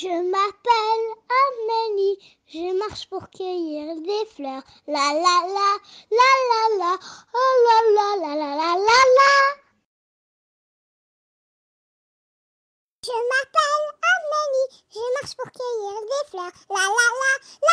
Je m'appelle Amélie, je marche pour cueillir des fleurs. La la la, la la la, oh la la la la la la la. Je m'appelle Amélie, je marche pour cueillir des fleurs. La la la, la.